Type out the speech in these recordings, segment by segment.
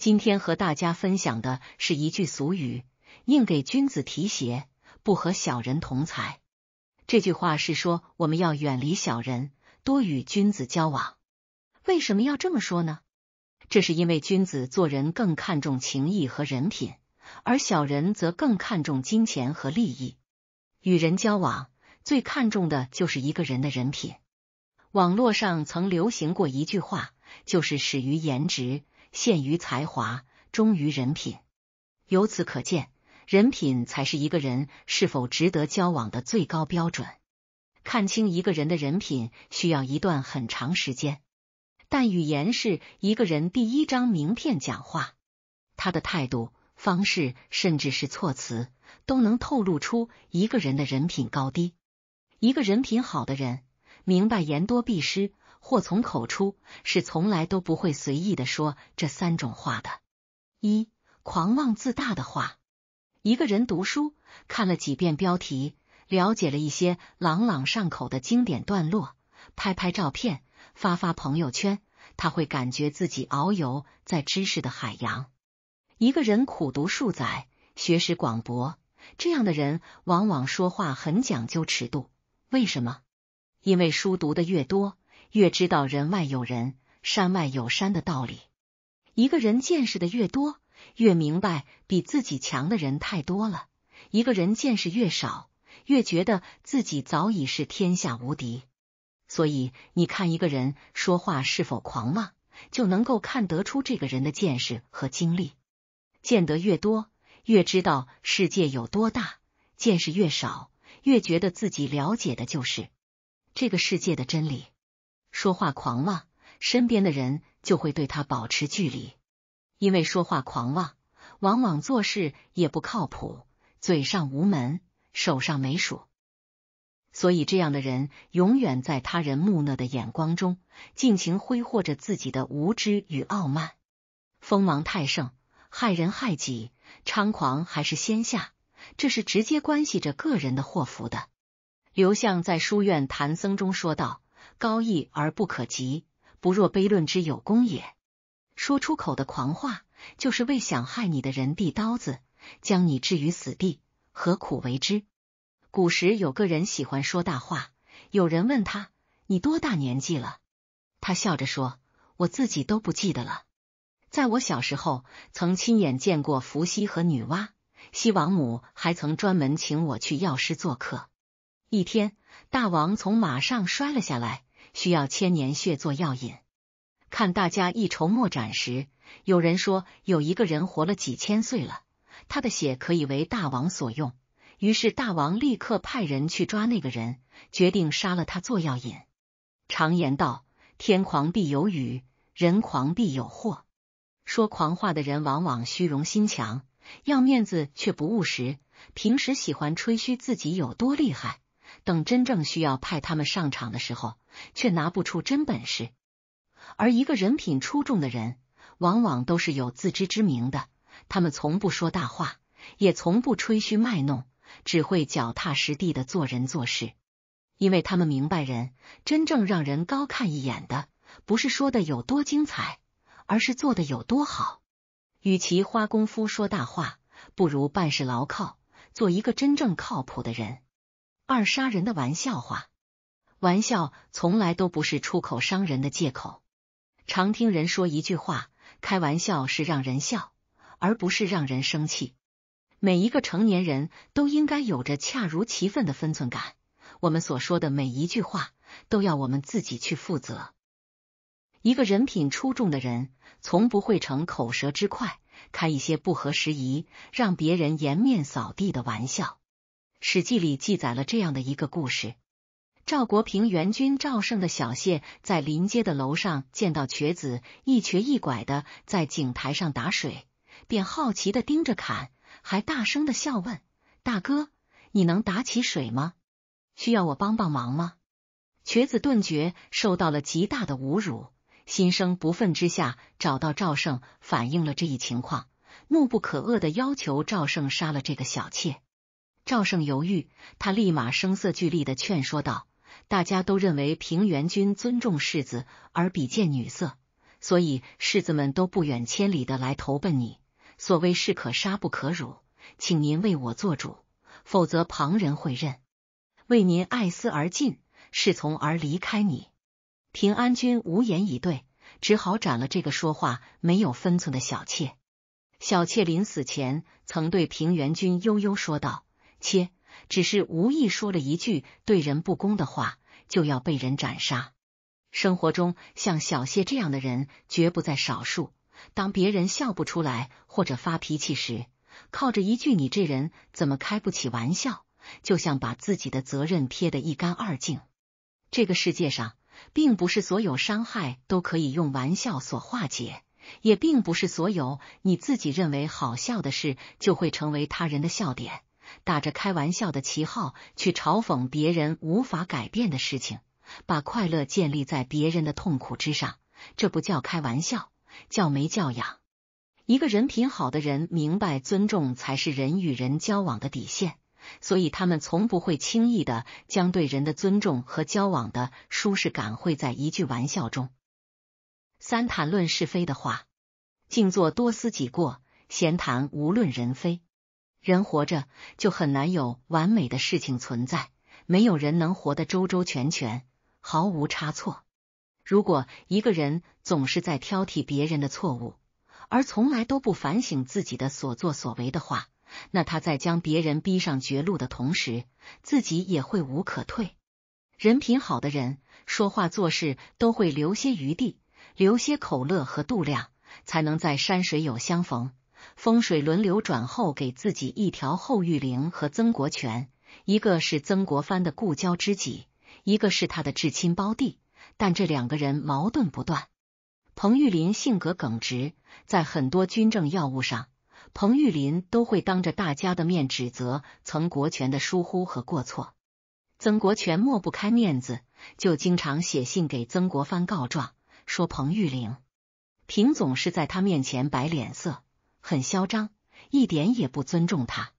今天和大家分享的是一句俗语：“宁给君子提鞋，不和小人同财。”这句话是说我们要远离小人，多与君子交往。为什么要这么说呢？这是因为君子做人更看重情义和人品，而小人则更看重金钱和利益。与人交往，最看重的就是一个人的人品。网络上曾流行过一句话，就是“始于颜值”。限于才华，忠于人品。由此可见，人品才是一个人是否值得交往的最高标准。看清一个人的人品需要一段很长时间，但语言是一个人第一张名片。讲话，他的态度、方式，甚至是措辞，都能透露出一个人的人品高低。一个人品好的人，明白言多必失。祸从口出是从来都不会随意的说这三种话的：一、狂妄自大的话。一个人读书看了几遍标题，了解了一些朗朗上口的经典段落，拍拍照片发发朋友圈，他会感觉自己遨游在知识的海洋。一个人苦读数载，学识广博，这样的人往往说话很讲究尺度。为什么？因为书读的越多。越知道人外有人，山外有山的道理。一个人见识的越多，越明白比自己强的人太多了；一个人见识越少，越觉得自己早已是天下无敌。所以，你看一个人说话是否狂妄，就能够看得出这个人的见识和经历。见得越多，越知道世界有多大；见识越少，越觉得自己了解的就是这个世界的真理。说话狂妄，身边的人就会对他保持距离，因为说话狂妄，往往做事也不靠谱，嘴上无门，手上没数，所以这样的人永远在他人木讷的眼光中尽情挥霍着自己的无知与傲慢，锋芒太盛，害人害己，猖狂还是先下，这是直接关系着个人的祸福的。刘向在书院谈僧中说道。高义而不可及，不若卑论之有功也。说出口的狂话，就是为想害你的人递刀子，将你置于死地，何苦为之？古时有个人喜欢说大话，有人问他：“你多大年纪了？”他笑着说：“我自己都不记得了。”在我小时候，曾亲眼见过伏羲和女娲，西王母还曾专门请我去药师做客。一天，大王从马上摔了下来。需要千年血做药引。看大家一筹莫展时，有人说有一个人活了几千岁了，他的血可以为大王所用。于是大王立刻派人去抓那个人，决定杀了他做药引。常言道：天狂必有雨，人狂必有祸。说狂话的人往往虚荣心强，要面子却不务实，平时喜欢吹嘘自己有多厉害。等真正需要派他们上场的时候，却拿不出真本事。而一个人品出众的人，往往都是有自知之明的。他们从不说大话，也从不吹嘘卖弄，只会脚踏实地的做人做事。因为他们明白，人真正让人高看一眼的，不是说的有多精彩，而是做的有多好。与其花功夫说大话，不如办事牢靠，做一个真正靠谱的人。二杀人的玩笑话，玩笑从来都不是出口伤人的借口。常听人说一句话：开玩笑是让人笑，而不是让人生气。每一个成年人都应该有着恰如其分的分寸感。我们所说的每一句话，都要我们自己去负责。一个人品出众的人，从不会逞口舌之快，开一些不合时宜、让别人颜面扫地的玩笑。《史记》里记载了这样的一个故事：赵国平原君赵胜的小妾，在临街的楼上见到瘸子一瘸一拐的在井台上打水，便好奇的盯着看，还大声的笑问：“大哥，你能打起水吗？需要我帮帮忙吗？”瘸子顿觉受到了极大的侮辱，心生不忿之下，找到赵胜反映了这一情况，怒不可遏的要求赵胜杀了这个小妾。赵胜犹豫，他立马声色俱厉的劝说道：“大家都认为平原君尊重世子而比见女色，所以世子们都不远千里的来投奔你。所谓士可杀不可辱，请您为我做主，否则旁人会认为您爱思而进，侍从而离开你。”平安君无言以对，只好斩了这个说话没有分寸的小妾。小妾临死前曾对平原君悠悠说道。切，只是无意说了一句对人不公的话，就要被人斩杀。生活中像小谢这样的人绝不在少数。当别人笑不出来或者发脾气时，靠着一句“你这人怎么开不起玩笑”，就像把自己的责任撇得一干二净。这个世界上，并不是所有伤害都可以用玩笑所化解，也并不是所有你自己认为好笑的事就会成为他人的笑点。打着开玩笑的旗号去嘲讽别人无法改变的事情，把快乐建立在别人的痛苦之上，这不叫开玩笑，叫没教养。一个人品好的人明白尊重才是人与人交往的底线，所以他们从不会轻易的将对人的尊重和交往的舒适感会在一句玩笑中。三谈论是非的话，静坐多思己过，闲谈无论人非。人活着就很难有完美的事情存在，没有人能活得周周全全，毫无差错。如果一个人总是在挑剔别人的错误，而从来都不反省自己的所作所为的话，那他在将别人逼上绝路的同时，自己也会无可退。人品好的人，说话做事都会留些余地，留些口乐和度量，才能在山水有相逢。风水轮流转后，给自己一条后，玉林和曾国权，一个是曾国藩的故交知己，一个是他的至亲胞弟。但这两个人矛盾不断。彭玉林性格耿直，在很多军政要务上，彭玉林都会当着大家的面指责曾国权的疏忽和过错。曾国权抹不开面子，就经常写信给曾国藩告状，说彭玉林平总是在他面前摆脸色。很嚣张，一点也不尊重他。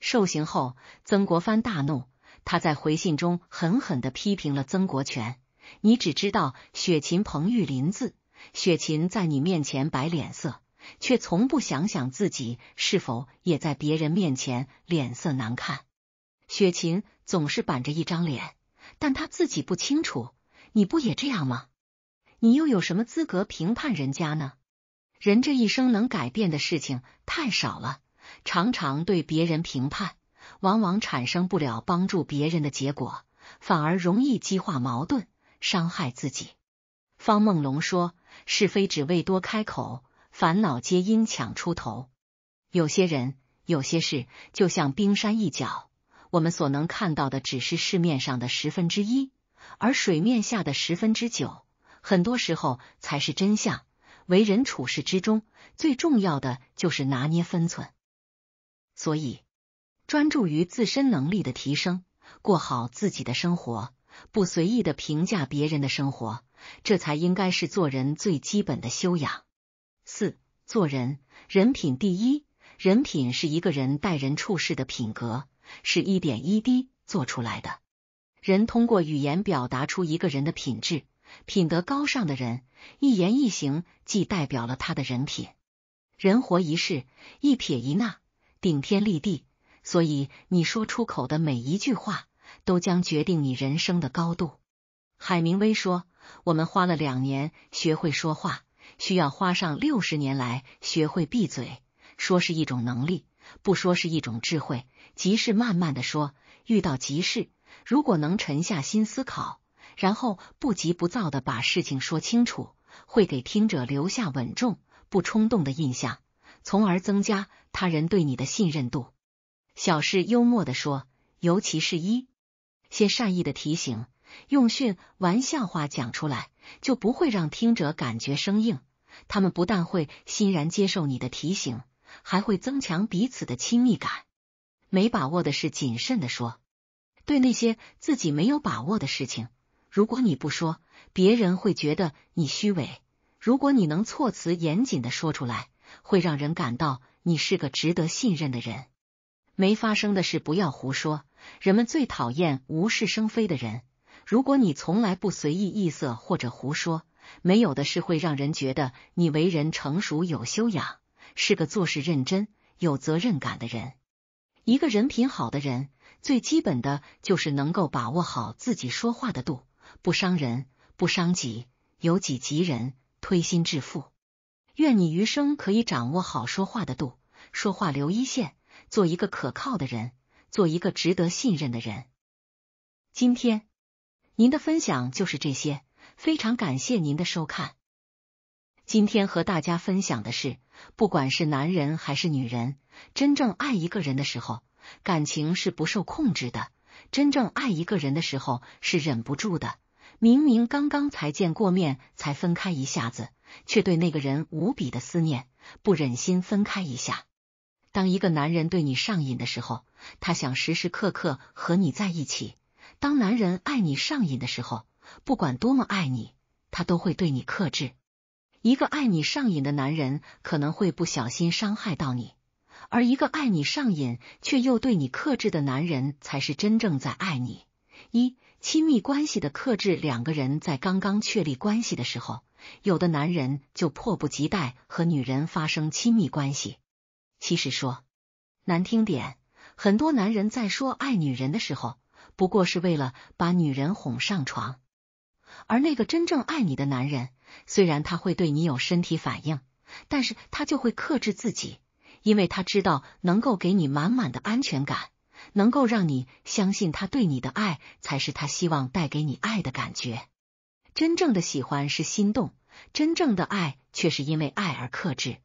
受刑后，曾国藩大怒，他在回信中狠狠的批评了曾国荃：“你只知道雪琴彭玉林字，雪琴在你面前摆脸色，却从不想想自己是否也在别人面前脸色难看。雪琴总是板着一张脸，但他自己不清楚。你不也这样吗？你又有什么资格评判人家呢？”人这一生能改变的事情太少了，常常对别人评判，往往产生不了帮助别人的结果，反而容易激化矛盾，伤害自己。方梦龙说：“是非只为多开口，烦恼皆因强出头。”有些人，有些事，就像冰山一角，我们所能看到的只是市面上的十分之一，而水面下的十分之九，很多时候才是真相。为人处事之中，最重要的就是拿捏分寸，所以专注于自身能力的提升，过好自己的生活，不随意的评价别人的生活，这才应该是做人最基本的修养。四做人，人品第一，人品是一个人待人处事的品格，是一点一滴做出来的。人通过语言表达出一个人的品质。品德高尚的人，一言一行既代表了他的人品。人活一世，一撇一捺，顶天立地。所以你说出口的每一句话，都将决定你人生的高度。海明威说：“我们花了两年学会说话，需要花上六十年来学会闭嘴。说是一种能力，不说是一种智慧。急事慢慢的说，遇到急事，如果能沉下心思考。”然后不急不躁的把事情说清楚，会给听者留下稳重、不冲动的印象，从而增加他人对你的信任度。小事幽默的说，尤其是一些善意的提醒，用训玩笑话讲出来，就不会让听者感觉生硬。他们不但会欣然接受你的提醒，还会增强彼此的亲密感。没把握的事，谨慎的说，对那些自己没有把握的事情。如果你不说，别人会觉得你虚伪；如果你能措辞严谨的说出来，会让人感到你是个值得信任的人。没发生的事不要胡说，人们最讨厌无事生非的人。如果你从来不随意臆测或者胡说，没有的事会让人觉得你为人成熟、有修养，是个做事认真、有责任感的人。一个人品好的人，最基本的就是能够把握好自己说话的度。不伤人，不伤己，由己及人，推心置腹。愿你余生可以掌握好说话的度，说话留一线，做一个可靠的人，做一个值得信任的人。今天您的分享就是这些，非常感谢您的收看。今天和大家分享的是，不管是男人还是女人，真正爱一个人的时候，感情是不受控制的。真正爱一个人的时候是忍不住的，明明刚刚才见过面，才分开一下子，却对那个人无比的思念，不忍心分开一下。当一个男人对你上瘾的时候，他想时时刻刻和你在一起。当男人爱你上瘾的时候，不管多么爱你，他都会对你克制。一个爱你上瘾的男人可能会不小心伤害到你。而一个爱你上瘾却又对你克制的男人才是真正在爱你。一亲密关系的克制，两个人在刚刚确立关系的时候，有的男人就迫不及待和女人发生亲密关系。其实说难听点，很多男人在说爱女人的时候，不过是为了把女人哄上床。而那个真正爱你的男人，虽然他会对你有身体反应，但是他就会克制自己。因为他知道能够给你满满的安全感，能够让你相信他对你的爱，才是他希望带给你爱的感觉。真正的喜欢是心动，真正的爱却是因为爱而克制。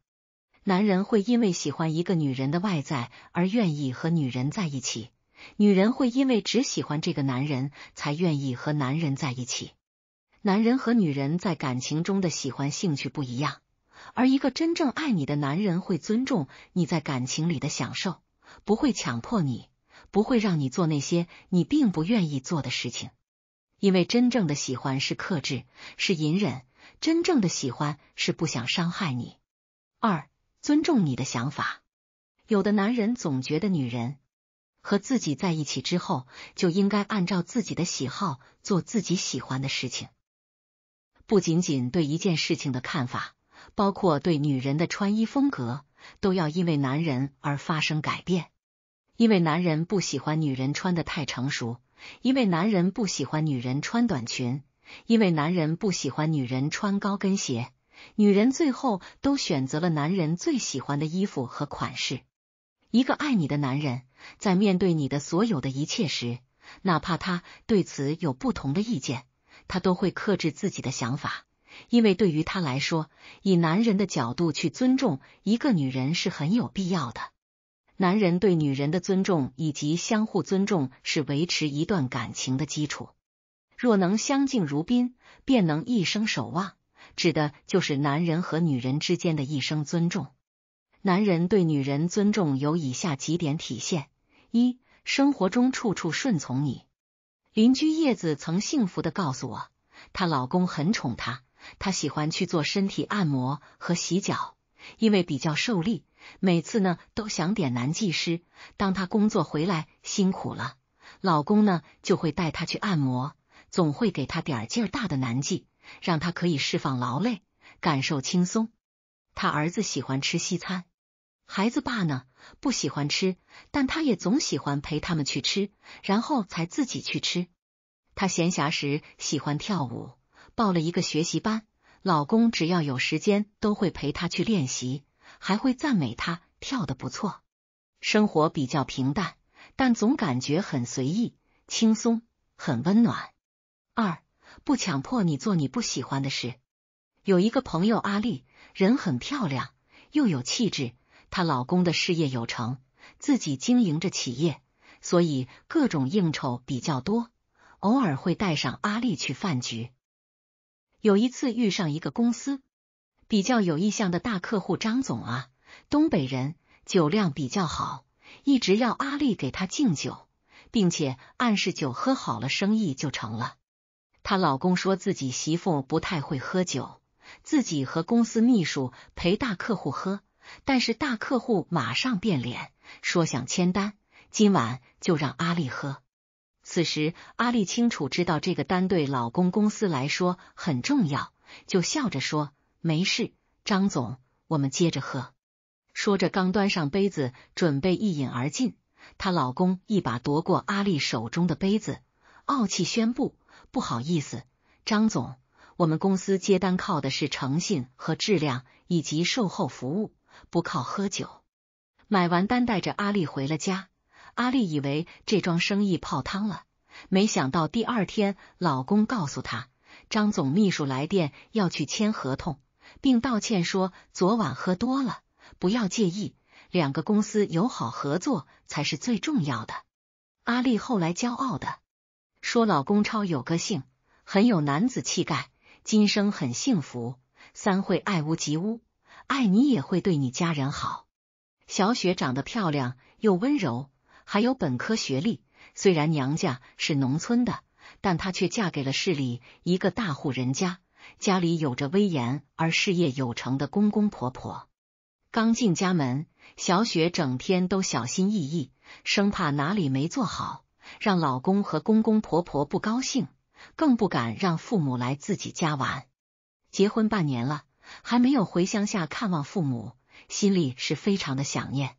男人会因为喜欢一个女人的外在而愿意和女人在一起，女人会因为只喜欢这个男人才愿意和男人在一起。男人和女人在感情中的喜欢兴趣不一样。而一个真正爱你的男人会尊重你在感情里的享受，不会强迫你，不会让你做那些你并不愿意做的事情。因为真正的喜欢是克制，是隐忍，真正的喜欢是不想伤害你。二、尊重你的想法。有的男人总觉得女人和自己在一起之后就应该按照自己的喜好做自己喜欢的事情，不仅仅对一件事情的看法。包括对女人的穿衣风格，都要因为男人而发生改变。因为男人不喜欢女人穿的太成熟，因为男人不喜欢女人穿短裙，因为男人不喜欢女人穿高跟鞋。女人最后都选择了男人最喜欢的衣服和款式。一个爱你的男人，在面对你的所有的一切时，哪怕他对此有不同的意见，他都会克制自己的想法。因为对于他来说，以男人的角度去尊重一个女人是很有必要的。男人对女人的尊重以及相互尊重是维持一段感情的基础。若能相敬如宾，便能一生守望，指的就是男人和女人之间的一生尊重。男人对女人尊重有以下几点体现：一、生活中处处顺从你。邻居叶子曾幸福的告诉我，她老公很宠她。她喜欢去做身体按摩和洗脚，因为比较受力，每次呢都想点难技师。当她工作回来辛苦了，老公呢就会带她去按摩，总会给她点劲儿大的难技，让她可以释放劳累，感受轻松。他儿子喜欢吃西餐，孩子爸呢不喜欢吃，但他也总喜欢陪他们去吃，然后才自己去吃。他闲暇时喜欢跳舞。报了一个学习班，老公只要有时间都会陪她去练习，还会赞美她跳的不错。生活比较平淡，但总感觉很随意、轻松，很温暖。二不强迫你做你不喜欢的事。有一个朋友阿丽，人很漂亮，又有气质。她老公的事业有成，自己经营着企业，所以各种应酬比较多，偶尔会带上阿丽去饭局。有一次遇上一个公司比较有意向的大客户张总啊，东北人，酒量比较好，一直要阿丽给他敬酒，并且暗示酒喝好了生意就成了。她老公说自己媳妇不太会喝酒，自己和公司秘书陪大客户喝，但是大客户马上变脸，说想签单，今晚就让阿丽喝。此时，阿丽清楚知道这个单对老公公司来说很重要，就笑着说：“没事，张总，我们接着喝。”说着，刚端上杯子准备一饮而尽，她老公一把夺过阿丽手中的杯子，傲气宣布：“不好意思，张总，我们公司接单靠的是诚信和质量以及售后服务，不靠喝酒。”买完单，带着阿丽回了家。阿丽以为这桩生意泡汤了，没想到第二天老公告诉她，张总秘书来电要去签合同，并道歉说昨晚喝多了，不要介意，两个公司友好合作才是最重要的。阿丽后来骄傲的说：“老公超有个性，很有男子气概，今生很幸福。三会爱屋及乌，爱你也会对你家人好。小雪长得漂亮又温柔。”还有本科学历，虽然娘家是农村的，但她却嫁给了市里一个大户人家，家里有着威严而事业有成的公公婆婆。刚进家门，小雪整天都小心翼翼，生怕哪里没做好，让老公和公公婆婆不高兴，更不敢让父母来自己家玩。结婚半年了，还没有回乡下看望父母，心里是非常的想念。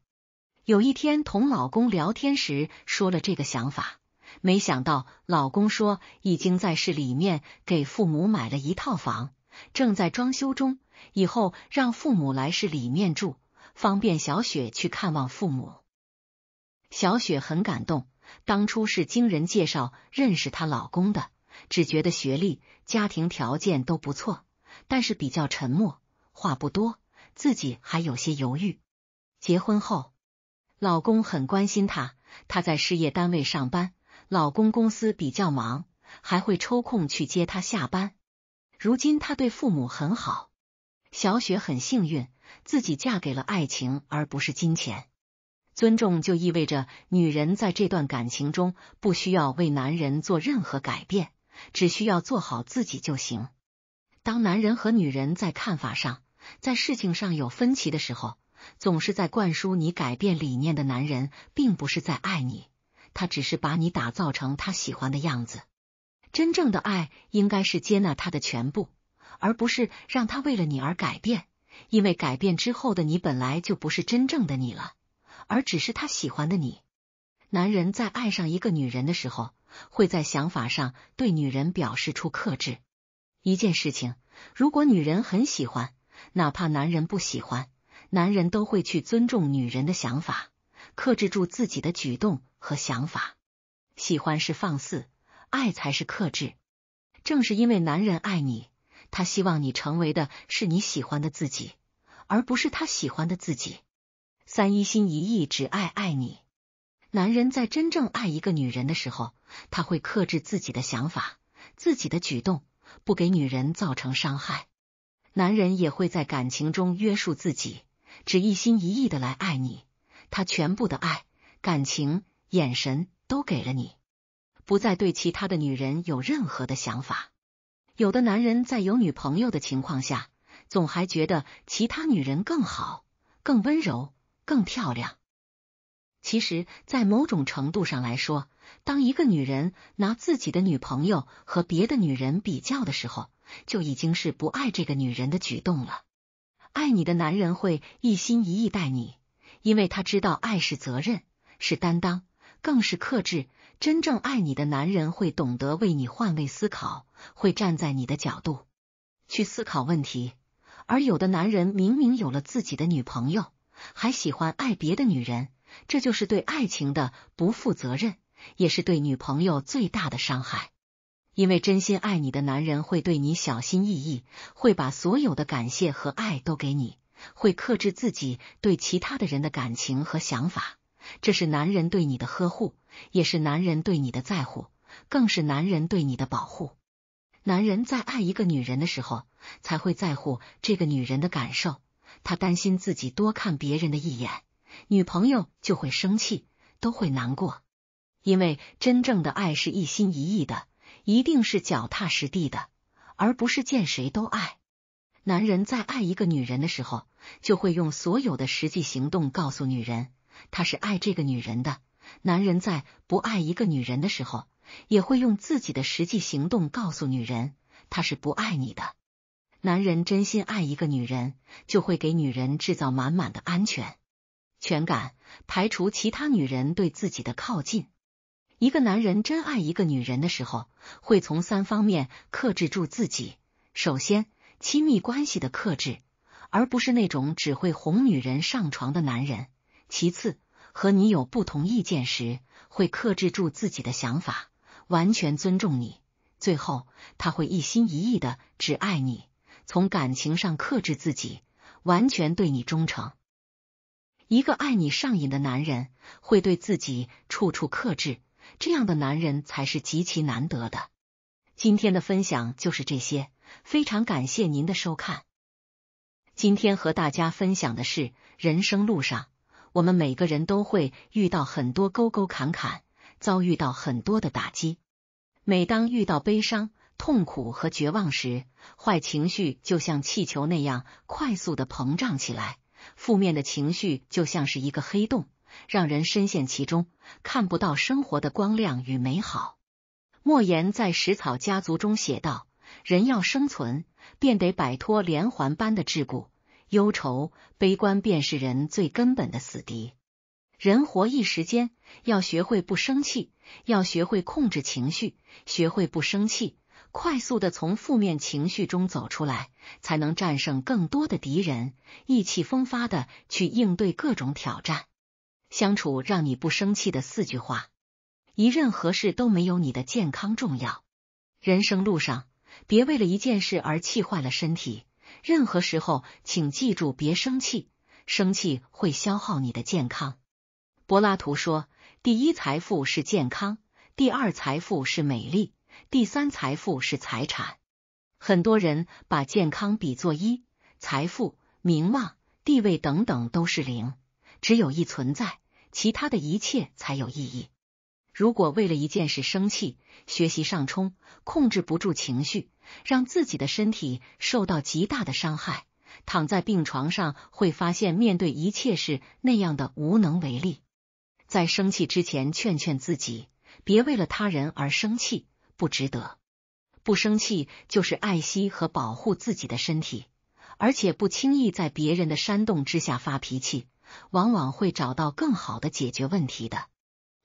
有一天同老公聊天时说了这个想法，没想到老公说已经在市里面给父母买了一套房，正在装修中，以后让父母来市里面住，方便小雪去看望父母。小雪很感动，当初是经人介绍认识她老公的，只觉得学历、家庭条件都不错，但是比较沉默，话不多，自己还有些犹豫。结婚后。老公很关心她，她在事业单位上班，老公公司比较忙，还会抽空去接她下班。如今她对父母很好，小雪很幸运，自己嫁给了爱情而不是金钱。尊重就意味着女人在这段感情中不需要为男人做任何改变，只需要做好自己就行。当男人和女人在看法上、在事情上有分歧的时候。总是在灌输你改变理念的男人，并不是在爱你，他只是把你打造成他喜欢的样子。真正的爱应该是接纳他的全部，而不是让他为了你而改变。因为改变之后的你本来就不是真正的你了，而只是他喜欢的你。男人在爱上一个女人的时候，会在想法上对女人表示出克制。一件事情，如果女人很喜欢，哪怕男人不喜欢。男人都会去尊重女人的想法，克制住自己的举动和想法。喜欢是放肆，爱才是克制。正是因为男人爱你，他希望你成为的是你喜欢的自己，而不是他喜欢的自己。三一心一意只爱爱你。男人在真正爱一个女人的时候，他会克制自己的想法、自己的举动，不给女人造成伤害。男人也会在感情中约束自己。只一心一意的来爱你，他全部的爱、感情、眼神都给了你，不再对其他的女人有任何的想法。有的男人在有女朋友的情况下，总还觉得其他女人更好、更温柔、更漂亮。其实，在某种程度上来说，当一个女人拿自己的女朋友和别的女人比较的时候，就已经是不爱这个女人的举动了。爱你的男人会一心一意待你，因为他知道爱是责任，是担当，更是克制。真正爱你的男人会懂得为你换位思考，会站在你的角度去思考问题。而有的男人明明有了自己的女朋友，还喜欢爱别的女人，这就是对爱情的不负责任，也是对女朋友最大的伤害。因为真心爱你的男人会对你小心翼翼，会把所有的感谢和爱都给你，会克制自己对其他的人的感情和想法。这是男人对你的呵护，也是男人对你的在乎，更是男人对你的保护。男人在爱一个女人的时候，才会在乎这个女人的感受。他担心自己多看别人的一眼，女朋友就会生气，都会难过。因为真正的爱是一心一意的。一定是脚踏实地的，而不是见谁都爱。男人在爱一个女人的时候，就会用所有的实际行动告诉女人，他是爱这个女人的。男人在不爱一个女人的时候，也会用自己的实际行动告诉女人，他是不爱你的。男人真心爱一个女人，就会给女人制造满满的安全感，排除其他女人对自己的靠近。一个男人真爱一个女人的时候，会从三方面克制住自己：首先，亲密关系的克制，而不是那种只会哄女人上床的男人；其次，和你有不同意见时，会克制住自己的想法，完全尊重你；最后，他会一心一意的只爱你，从感情上克制自己，完全对你忠诚。一个爱你上瘾的男人，会对自己处处克制。这样的男人才是极其难得的。今天的分享就是这些，非常感谢您的收看。今天和大家分享的是，人生路上，我们每个人都会遇到很多沟沟坎坎，遭遇到很多的打击。每当遇到悲伤、痛苦和绝望时，坏情绪就像气球那样快速的膨胀起来，负面的情绪就像是一个黑洞。让人深陷其中，看不到生活的光亮与美好。莫言在《食草家族》中写道：“人要生存，便得摆脱连环般的桎梏。忧愁、悲观，便是人最根本的死敌。人活一时间，要学会不生气，要学会控制情绪，学会不生气，快速的从负面情绪中走出来，才能战胜更多的敌人，意气风发的去应对各种挑战。”相处让你不生气的四句话：一、任何事都没有你的健康重要。人生路上，别为了一件事而气坏了身体。任何时候，请记住别生气，生气会消耗你的健康。柏拉图说：“第一财富是健康，第二财富是美丽，第三财富是财产。”很多人把健康比作一，财富、名望、地位等等都是零，只有一存在。其他的一切才有意义。如果为了一件事生气，学习上冲，控制不住情绪，让自己的身体受到极大的伤害，躺在病床上会发现面对一切事那样的无能为力。在生气之前，劝劝自己，别为了他人而生气，不值得。不生气就是爱惜和保护自己的身体，而且不轻易在别人的煽动之下发脾气。往往会找到更好的解决问题的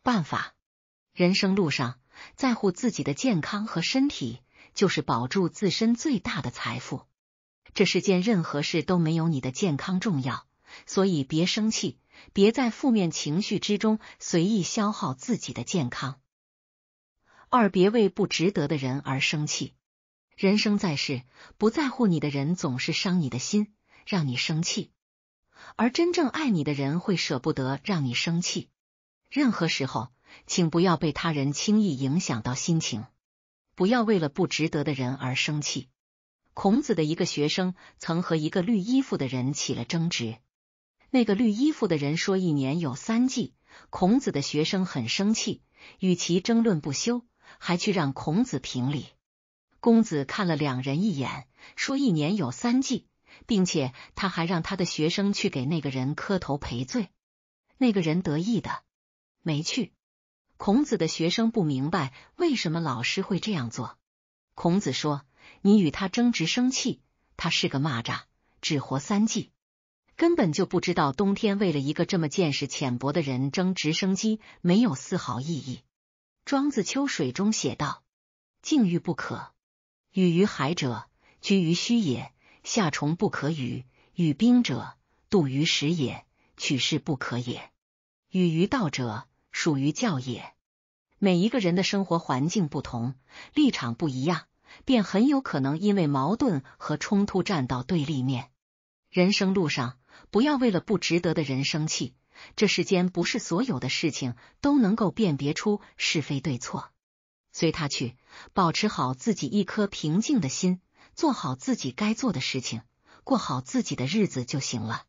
办法。人生路上，在乎自己的健康和身体，就是保住自身最大的财富。这世间任何事都没有你的健康重要，所以别生气，别在负面情绪之中随意消耗自己的健康。二，别为不值得的人而生气。人生在世，不在乎你的人总是伤你的心，让你生气。而真正爱你的人会舍不得让你生气。任何时候，请不要被他人轻易影响到心情，不要为了不值得的人而生气。孔子的一个学生曾和一个绿衣服的人起了争执，那个绿衣服的人说一年有三季，孔子的学生很生气，与其争论不休，还去让孔子评理。公子看了两人一眼，说一年有三季。并且他还让他的学生去给那个人磕头赔罪。那个人得意的没去。孔子的学生不明白为什么老师会这样做。孔子说：“你与他争执生气，他是个蚂蚱，只活三季，根本就不知道冬天为了一个这么见识浅薄的人争直升机没有丝毫意义。”庄子《秋水》中写道：“静欲不可与于海者，居于虚也。”下虫不可与与兵者，度于时也；取势不可也。与于道者，属于教也。每一个人的生活环境不同，立场不一样，便很有可能因为矛盾和冲突站到对立面。人生路上，不要为了不值得的人生气。这世间不是所有的事情都能够辨别出是非对错，随他去，保持好自己一颗平静的心。做好自己该做的事情，过好自己的日子就行了。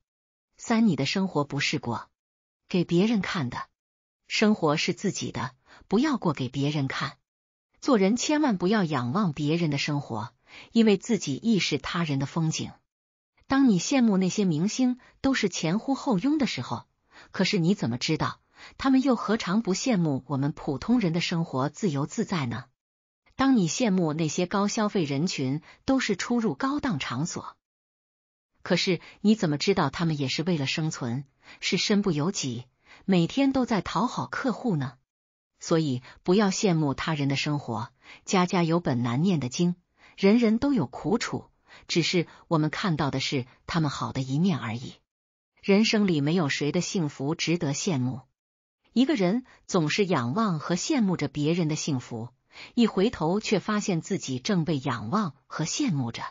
三，你的生活不是过给别人看的，生活是自己的，不要过给别人看。做人千万不要仰望别人的生活，因为自己亦是他人的风景。当你羡慕那些明星都是前呼后拥的时候，可是你怎么知道他们又何尝不羡慕我们普通人的生活自由自在呢？当你羡慕那些高消费人群都是出入高档场所，可是你怎么知道他们也是为了生存，是身不由己，每天都在讨好客户呢？所以不要羡慕他人的生活，家家有本难念的经，人人都有苦楚，只是我们看到的是他们好的一面而已。人生里没有谁的幸福值得羡慕，一个人总是仰望和羡慕着别人的幸福。一回头，却发现自己正被仰望和羡慕着。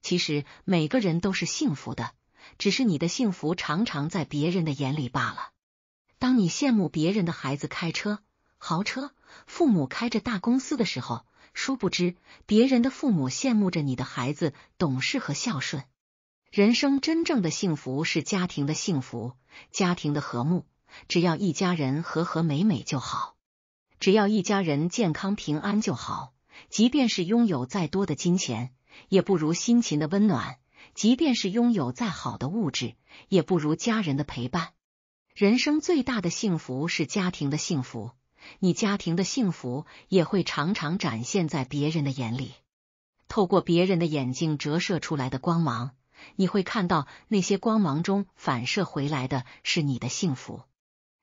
其实每个人都是幸福的，只是你的幸福常常在别人的眼里罢了。当你羡慕别人的孩子开车豪车，父母开着大公司的时候，殊不知别人的父母羡慕着你的孩子懂事和孝顺。人生真正的幸福是家庭的幸福，家庭的和睦，只要一家人和和美美就好。只要一家人健康平安就好。即便是拥有再多的金钱，也不如辛勤的温暖；即便是拥有再好的物质，也不如家人的陪伴。人生最大的幸福是家庭的幸福，你家庭的幸福也会常常展现在别人的眼里。透过别人的眼睛折射出来的光芒，你会看到那些光芒中反射回来的是你的幸福。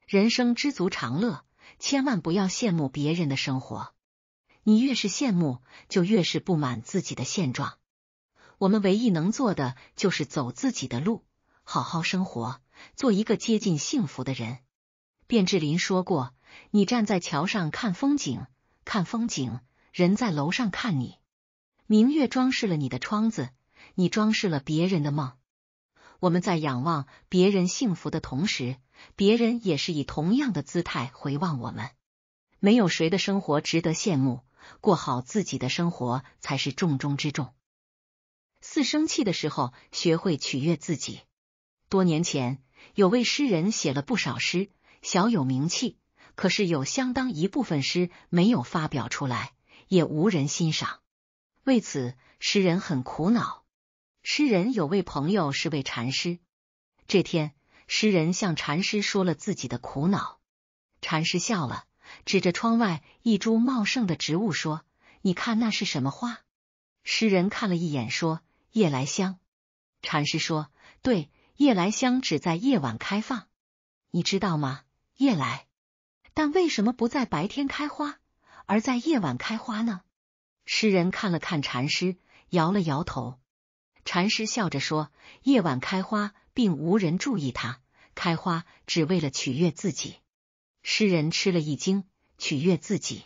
人生知足常乐。千万不要羡慕别人的生活，你越是羡慕，就越是不满自己的现状。我们唯一能做的就是走自己的路，好好生活，做一个接近幸福的人。卞志林说过：“你站在桥上看风景，看风景人在楼上看你。明月装饰了你的窗子，你装饰了别人的梦。”我们在仰望别人幸福的同时。别人也是以同样的姿态回望我们，没有谁的生活值得羡慕，过好自己的生活才是重中之重。四生气的时候，学会取悦自己。多年前，有位诗人写了不少诗，小有名气，可是有相当一部分诗没有发表出来，也无人欣赏。为此，诗人很苦恼。诗人有位朋友是位禅师，这天。诗人向禅师说了自己的苦恼，禅师笑了，指着窗外一株茂盛的植物说：“你看那是什么花？”诗人看了一眼说：“夜来香。”禅师说：“对，夜来香只在夜晚开放，你知道吗？夜来，但为什么不在白天开花，而在夜晚开花呢？”诗人看了看禅师，摇了摇头。禅师笑着说：“夜晚开花。”并无人注意它开花，只为了取悦自己。诗人吃了一惊，取悦自己。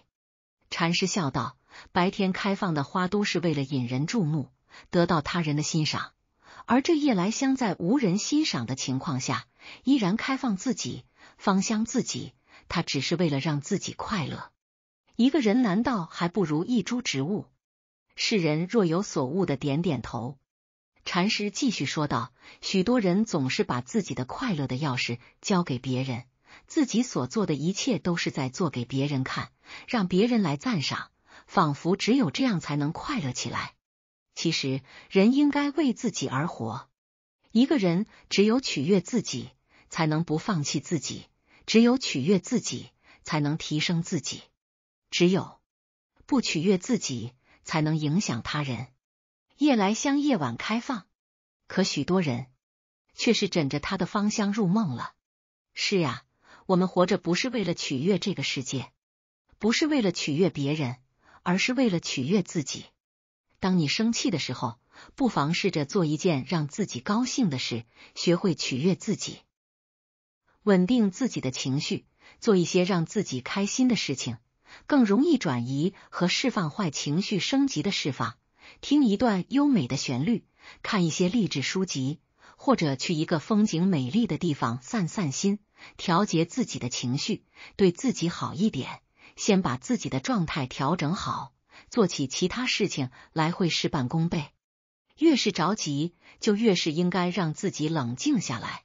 禅师笑道：“白天开放的花都是为了引人注目，得到他人的欣赏，而这夜来香在无人欣赏的情况下依然开放自己，芳香自己，它只是为了让自己快乐。一个人难道还不如一株植物？”世人若有所悟的点点头。禅师继续说道：“许多人总是把自己的快乐的钥匙交给别人，自己所做的一切都是在做给别人看，让别人来赞赏，仿佛只有这样才能快乐起来。其实，人应该为自己而活。一个人只有取悦自己，才能不放弃自己；只有取悦自己，才能提升自己；只有不取悦自己，才能影响他人。”夜来香夜晚开放，可许多人却是枕着它的芳香入梦了。是呀，我们活着不是为了取悦这个世界，不是为了取悦别人，而是为了取悦自己。当你生气的时候，不妨试着做一件让自己高兴的事，学会取悦自己，稳定自己的情绪，做一些让自己开心的事情，更容易转移和释放坏情绪升级的释放。听一段优美的旋律，看一些励志书籍，或者去一个风景美丽的地方散散心，调节自己的情绪，对自己好一点。先把自己的状态调整好，做起其他事情来会事半功倍。越是着急，就越是应该让自己冷静下来。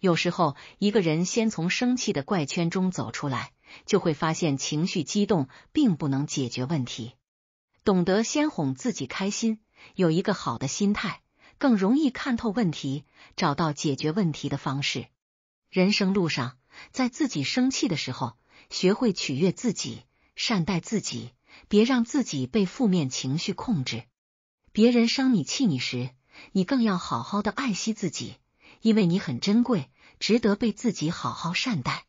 有时候，一个人先从生气的怪圈中走出来，就会发现情绪激动并不能解决问题。懂得先哄自己开心，有一个好的心态，更容易看透问题，找到解决问题的方式。人生路上，在自己生气的时候，学会取悦自己，善待自己，别让自己被负面情绪控制。别人伤你、气你时，你更要好好的爱惜自己，因为你很珍贵，值得被自己好好善待。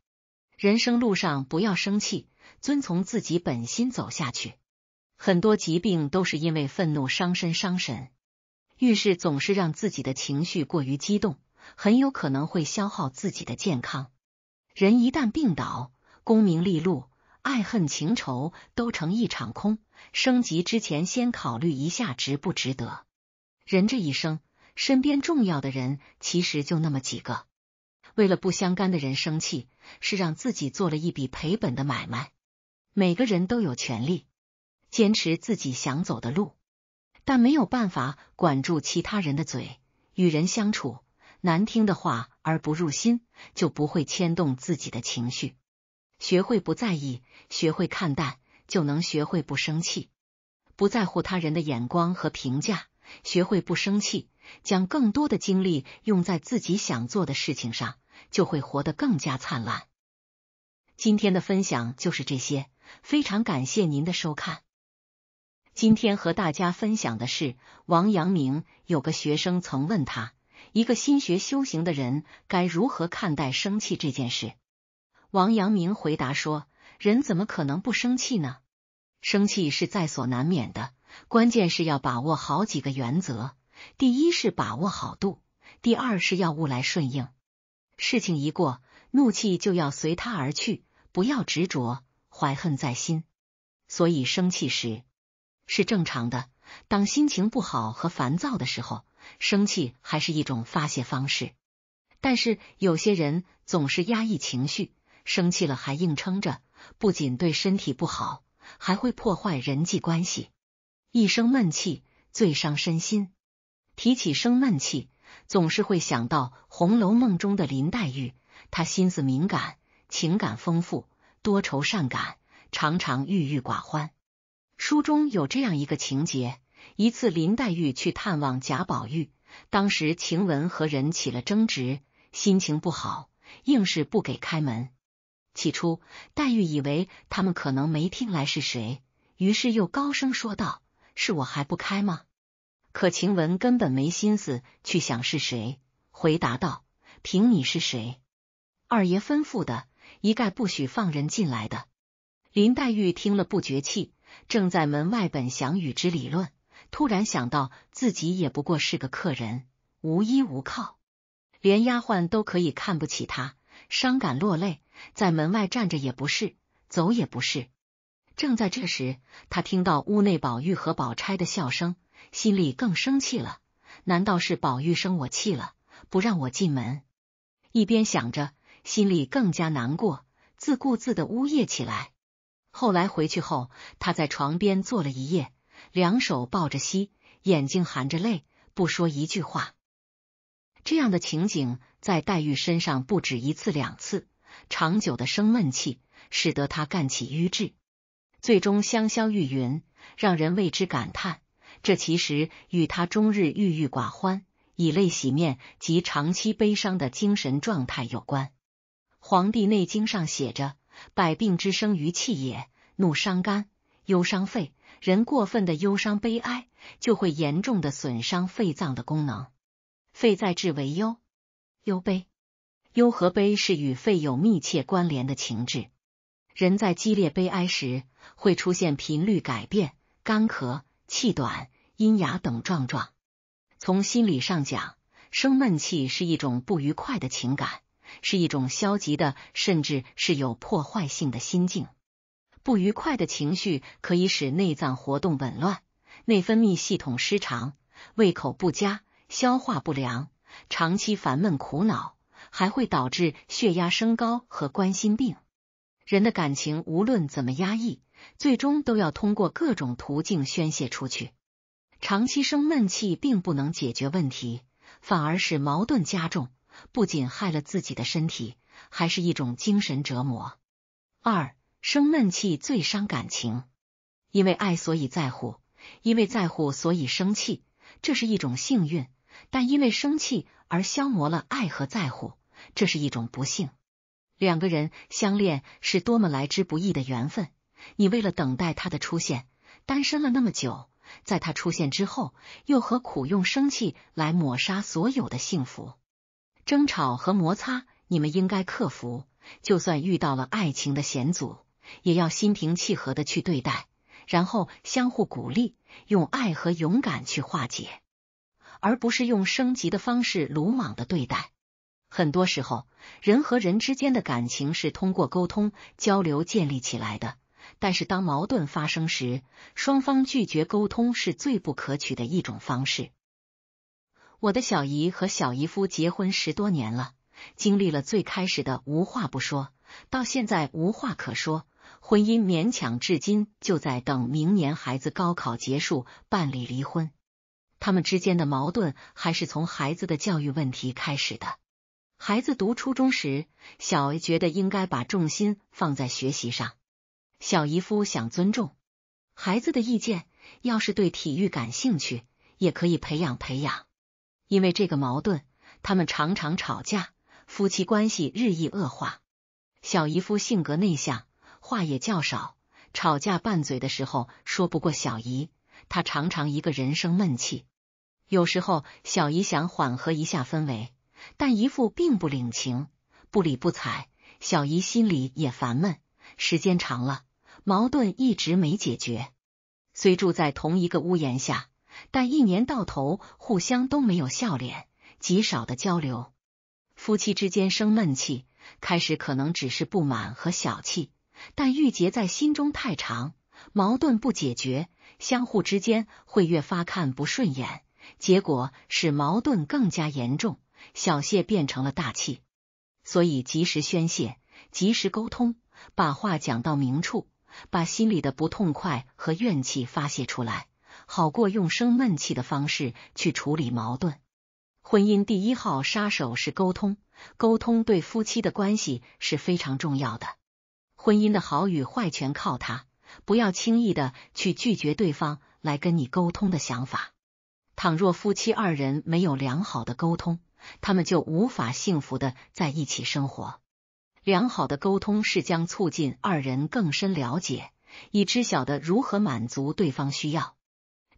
人生路上，不要生气，遵从自己本心走下去。很多疾病都是因为愤怒伤身伤神，遇事总是让自己的情绪过于激动，很有可能会消耗自己的健康。人一旦病倒，功名利禄、爱恨情仇都成一场空。升级之前先考虑一下值不值得。人这一生，身边重要的人其实就那么几个，为了不相干的人生气，是让自己做了一笔赔本的买卖。每个人都有权利。坚持自己想走的路，但没有办法管住其他人的嘴。与人相处，难听的话而不入心，就不会牵动自己的情绪。学会不在意，学会看淡，就能学会不生气。不在乎他人的眼光和评价，学会不生气，将更多的精力用在自己想做的事情上，就会活得更加灿烂。今天的分享就是这些，非常感谢您的收看。今天和大家分享的是，王阳明有个学生曾问他，一个心学修行的人该如何看待生气这件事？王阳明回答说：“人怎么可能不生气呢？生气是在所难免的，关键是要把握好几个原则。第一是把握好度，第二是要物来顺应。事情一过，怒气就要随他而去，不要执着，怀恨在心。所以生气时。”是正常的。当心情不好和烦躁的时候，生气还是一种发泄方式。但是有些人总是压抑情绪，生气了还硬撑着，不仅对身体不好，还会破坏人际关系。一生闷气最伤身心。提起生闷气，总是会想到《红楼梦》中的林黛玉，她心思敏感，情感丰富，多愁善感，常常郁郁寡欢。书中有这样一个情节：一次，林黛玉去探望贾宝玉，当时晴雯和人起了争执，心情不好，硬是不给开门。起初，黛玉以为他们可能没听来是谁，于是又高声说道：“是我还不开吗？”可晴雯根本没心思去想是谁，回答道：“凭你是谁，二爷吩咐的，一概不许放人进来的。”林黛玉听了不觉气。正在门外，本想与之理论，突然想到自己也不过是个客人，无依无靠，连丫鬟都可以看不起他，伤感落泪，在门外站着也不是，走也不是。正在这时，他听到屋内宝玉和宝钗的笑声，心里更生气了。难道是宝玉生我气了，不让我进门？一边想着，心里更加难过，自顾自的呜咽起来。后来回去后，他在床边坐了一夜，两手抱着膝，眼睛含着泪，不说一句话。这样的情景在黛玉身上不止一次两次。长久的生闷气，使得她干起瘀滞，最终香消玉殒，让人为之感叹。这其实与她终日郁郁寡欢，以泪洗面及长期悲伤的精神状态有关。《黄帝内经》上写着。百病之生于气也，怒伤肝，忧伤肺。人过分的忧伤悲哀，就会严重的损伤肺脏的功能。肺在志为忧，忧悲，忧和悲是与肺有密切关联的情志。人在激烈悲哀时，会出现频率改变、干咳、气短、阴哑等状状。从心理上讲，生闷气是一种不愉快的情感。是一种消极的，甚至是有破坏性的心境。不愉快的情绪可以使内脏活动紊乱，内分泌系统失常，胃口不佳，消化不良。长期烦闷苦恼，还会导致血压升高和冠心病。人的感情无论怎么压抑，最终都要通过各种途径宣泄出去。长期生闷气并不能解决问题，反而使矛盾加重。不仅害了自己的身体，还是一种精神折磨。二生闷气最伤感情，因为爱所以在乎，因为在乎所以生气，这是一种幸运；但因为生气而消磨了爱和在乎，这是一种不幸。两个人相恋是多么来之不易的缘分，你为了等待他的出现，单身了那么久，在他出现之后，又何苦用生气来抹杀所有的幸福？争吵和摩擦，你们应该克服。就算遇到了爱情的险阻，也要心平气和的去对待，然后相互鼓励，用爱和勇敢去化解，而不是用升级的方式鲁莽的对待。很多时候，人和人之间的感情是通过沟通交流建立起来的，但是当矛盾发生时，双方拒绝沟通是最不可取的一种方式。我的小姨和小姨夫结婚十多年了，经历了最开始的无话不说，到现在无话可说，婚姻勉强至今就在等明年孩子高考结束办理离婚。他们之间的矛盾还是从孩子的教育问题开始的。孩子读初中时，小姨觉得应该把重心放在学习上，小姨夫想尊重孩子的意见，要是对体育感兴趣，也可以培养培养。因为这个矛盾，他们常常吵架，夫妻关系日益恶化。小姨夫性格内向，话也较少，吵架拌嘴的时候说不过小姨，他常常一个人生闷气。有时候小姨想缓和一下氛围，但姨父并不领情，不理不睬。小姨心里也烦闷，时间长了，矛盾一直没解决。虽住在同一个屋檐下。但一年到头，互相都没有笑脸，极少的交流。夫妻之间生闷气，开始可能只是不满和小气，但郁结在心中太长，矛盾不解决，相互之间会越发看不顺眼，结果使矛盾更加严重，小谢变成了大气。所以，及时宣泄，及时沟通，把话讲到明处，把心里的不痛快和怨气发泄出来。好过用生闷气的方式去处理矛盾。婚姻第一号杀手是沟通，沟通对夫妻的关系是非常重要的。婚姻的好与坏全靠他，不要轻易的去拒绝对方来跟你沟通的想法。倘若夫妻二人没有良好的沟通，他们就无法幸福的在一起生活。良好的沟通是将促进二人更深了解，以知晓的如何满足对方需要。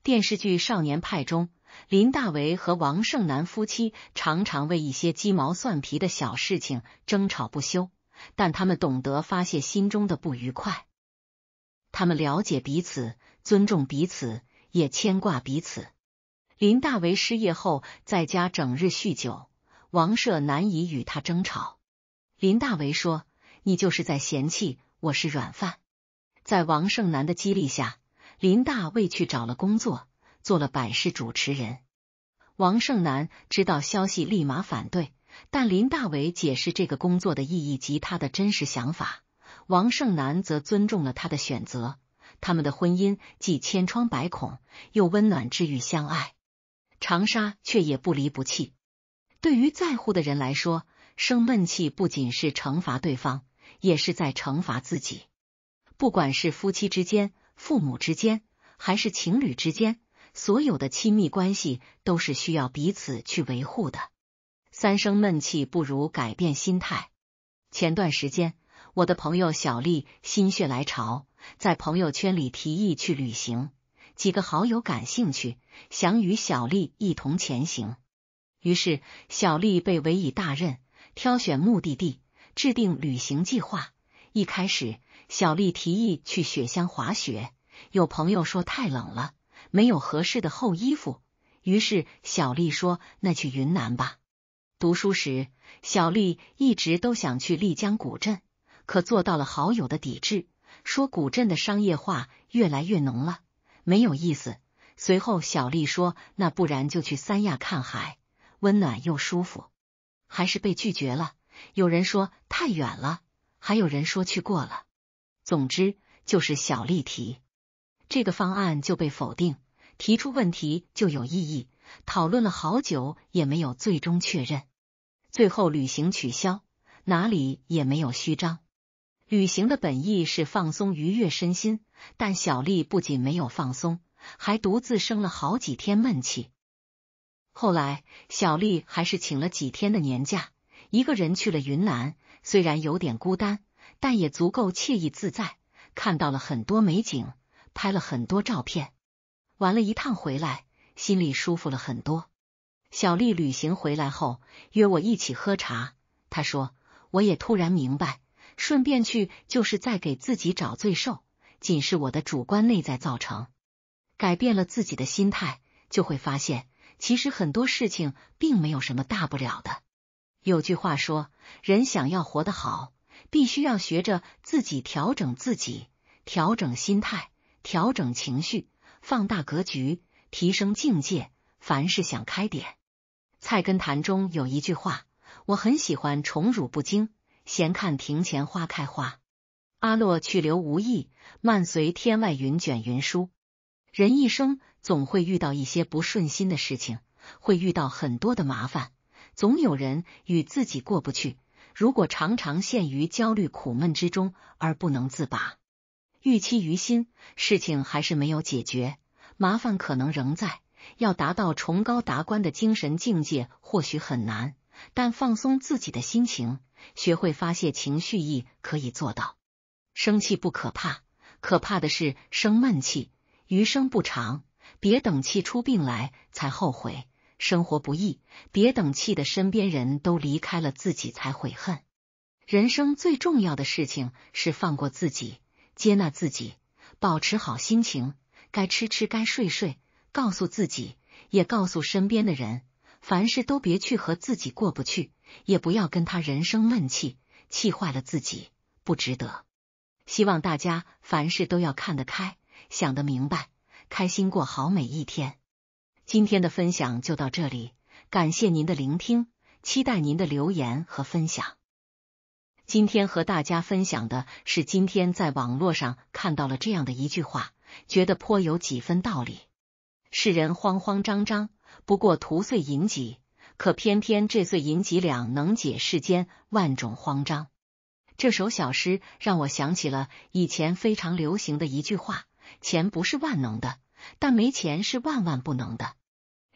电视剧《少年派》中，林大为和王胜男夫妻常常为一些鸡毛蒜皮的小事情争吵不休，但他们懂得发泄心中的不愉快，他们了解彼此，尊重彼此，也牵挂彼此。林大为失业后，在家整日酗酒，王舍难以与他争吵。林大为说：“你就是在嫌弃我是软饭。”在王胜男的激励下。林大为去找了工作，做了百事主持人。王胜男知道消息，立马反对。但林大为解释这个工作的意义及他的真实想法，王胜男则尊重了他的选择。他们的婚姻既千疮百孔，又温暖治愈，相爱。长沙却也不离不弃。对于在乎的人来说，生闷气不仅是惩罚对方，也是在惩罚自己。不管是夫妻之间。父母之间，还是情侣之间，所有的亲密关系都是需要彼此去维护的。三生闷气不如改变心态。前段时间，我的朋友小丽心血来潮，在朋友圈里提议去旅行，几个好友感兴趣，想与小丽一同前行。于是，小丽被委以大任，挑选目的地，制定旅行计划。一开始。小丽提议去雪乡滑雪，有朋友说太冷了，没有合适的厚衣服。于是小丽说：“那去云南吧。”读书时，小丽一直都想去丽江古镇，可做到了好友的抵制，说古镇的商业化越来越浓了，没有意思。随后，小丽说：“那不然就去三亚看海，温暖又舒服。”还是被拒绝了。有人说太远了，还有人说去过了。总之就是小丽提这个方案就被否定，提出问题就有异议，讨论了好久也没有最终确认，最后旅行取消，哪里也没有虚张。旅行的本意是放松愉悦身心，但小丽不仅没有放松，还独自生了好几天闷气。后来小丽还是请了几天的年假，一个人去了云南，虽然有点孤单。但也足够惬意自在，看到了很多美景，拍了很多照片，玩了一趟回来，心里舒服了很多。小丽旅行回来后约我一起喝茶，她说我也突然明白，顺便去就是在给自己找罪受，仅是我的主观内在造成。改变了自己的心态，就会发现其实很多事情并没有什么大不了的。有句话说，人想要活得好。必须要学着自己调整自己，调整心态，调整情绪，放大格局，提升境界。凡事想开点。菜根谭中有一句话，我很喜欢：宠辱不惊，闲看庭前花开花。阿洛去留无意，漫随天外云卷云舒。人一生总会遇到一些不顺心的事情，会遇到很多的麻烦，总有人与自己过不去。如果常常陷于焦虑苦闷之中而不能自拔，郁期于心，事情还是没有解决，麻烦可能仍在。要达到崇高达观的精神境界，或许很难，但放松自己的心情，学会发泄情绪，意可以做到。生气不可怕，可怕的是生闷气，余生不长，别等气出病来才后悔。生活不易，别等气的身边人都离开了自己才悔恨。人生最重要的事情是放过自己，接纳自己，保持好心情。该吃吃，该睡睡。告诉自己，也告诉身边的人，凡事都别去和自己过不去，也不要跟他人生闷气，气坏了自己不值得。希望大家凡事都要看得开，想得明白，开心过好每一天。今天的分享就到这里，感谢您的聆听，期待您的留言和分享。今天和大家分享的是，今天在网络上看到了这样的一句话，觉得颇有几分道理。世人慌慌张张，不过图碎银几；可偏偏这碎银几两，能解世间万种慌张。这首小诗让我想起了以前非常流行的一句话：钱不是万能的。但没钱是万万不能的。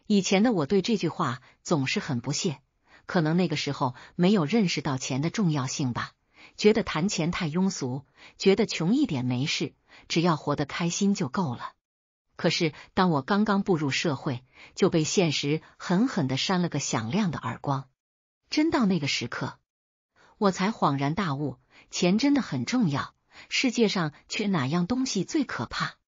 以前的我对这句话总是很不屑，可能那个时候没有认识到钱的重要性吧，觉得谈钱太庸俗，觉得穷一点没事，只要活得开心就够了。可是当我刚刚步入社会，就被现实狠狠的扇了个响亮的耳光。真到那个时刻，我才恍然大悟，钱真的很重要。世界上缺哪样东西最可怕？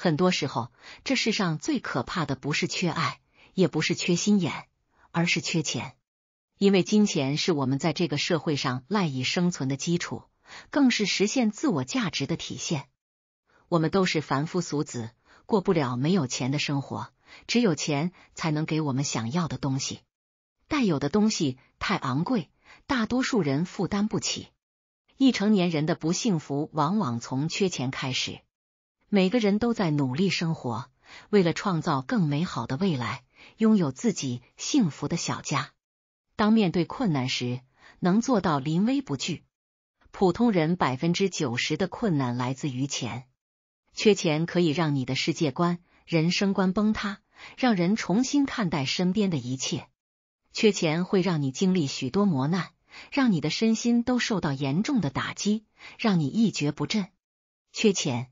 很多时候，这世上最可怕的不是缺爱，也不是缺心眼，而是缺钱。因为金钱是我们在这个社会上赖以生存的基础，更是实现自我价值的体现。我们都是凡夫俗子，过不了没有钱的生活。只有钱才能给我们想要的东西，但有的东西太昂贵，大多数人负担不起。未成年人的不幸福，往往从缺钱开始。每个人都在努力生活，为了创造更美好的未来，拥有自己幸福的小家。当面对困难时，能做到临危不惧。普通人百分之九十的困难来自于钱，缺钱可以让你的世界观、人生观崩塌，让人重新看待身边的一切。缺钱会让你经历许多磨难，让你的身心都受到严重的打击，让你一蹶不振。缺钱。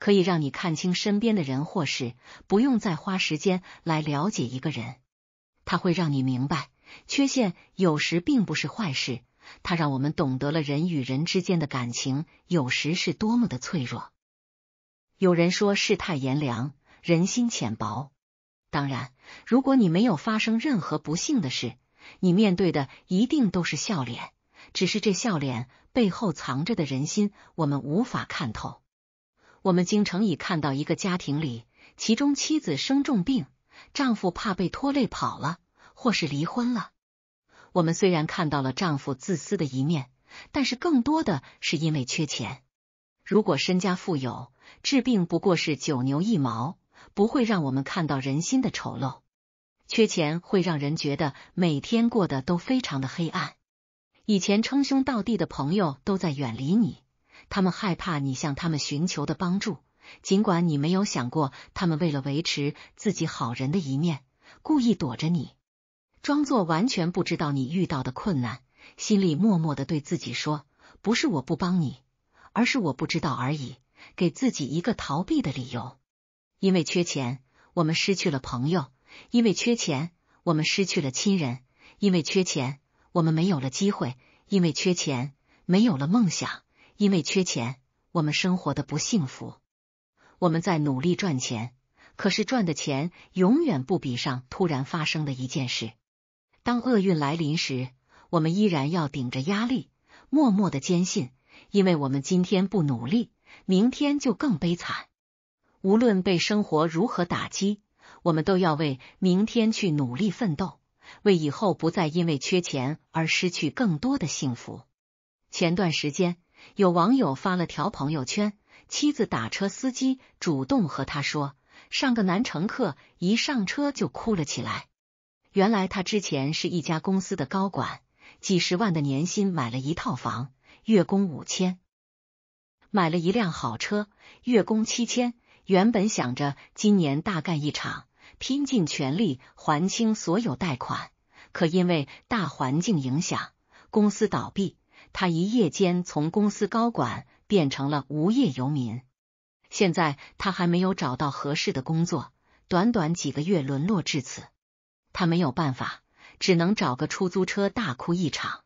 可以让你看清身边的人或事，不用再花时间来了解一个人。它会让你明白，缺陷有时并不是坏事。它让我们懂得了人与人之间的感情有时是多么的脆弱。有人说世态炎凉，人心浅薄。当然，如果你没有发生任何不幸的事，你面对的一定都是笑脸。只是这笑脸背后藏着的人心，我们无法看透。我们经常已看到一个家庭里，其中妻子生重病，丈夫怕被拖累跑了，或是离婚了。我们虽然看到了丈夫自私的一面，但是更多的是因为缺钱。如果身家富有，治病不过是九牛一毛，不会让我们看到人心的丑陋。缺钱会让人觉得每天过得都非常的黑暗，以前称兄道弟的朋友都在远离你。他们害怕你向他们寻求的帮助，尽管你没有想过，他们为了维持自己好人的一面，故意躲着你，装作完全不知道你遇到的困难，心里默默的对自己说：“不是我不帮你，而是我不知道而已。”给自己一个逃避的理由。因为缺钱，我们失去了朋友；因为缺钱，我们失去了亲人；因为缺钱，我们没有了机会；因为缺钱，没有了梦想。因为缺钱，我们生活的不幸福。我们在努力赚钱，可是赚的钱永远不比上突然发生的一件事。当厄运来临时，我们依然要顶着压力，默默的坚信，因为我们今天不努力，明天就更悲惨。无论被生活如何打击，我们都要为明天去努力奋斗，为以后不再因为缺钱而失去更多的幸福。前段时间。有网友发了条朋友圈，妻子打车，司机主动和他说，上个男乘客一上车就哭了起来。原来他之前是一家公司的高管，几十万的年薪，买了一套房，月供五千；买了一辆好车，月供七千。原本想着今年大干一场，拼尽全力还清所有贷款，可因为大环境影响，公司倒闭。他一夜间从公司高管变成了无业游民，现在他还没有找到合适的工作，短短几个月沦落至此，他没有办法，只能找个出租车大哭一场。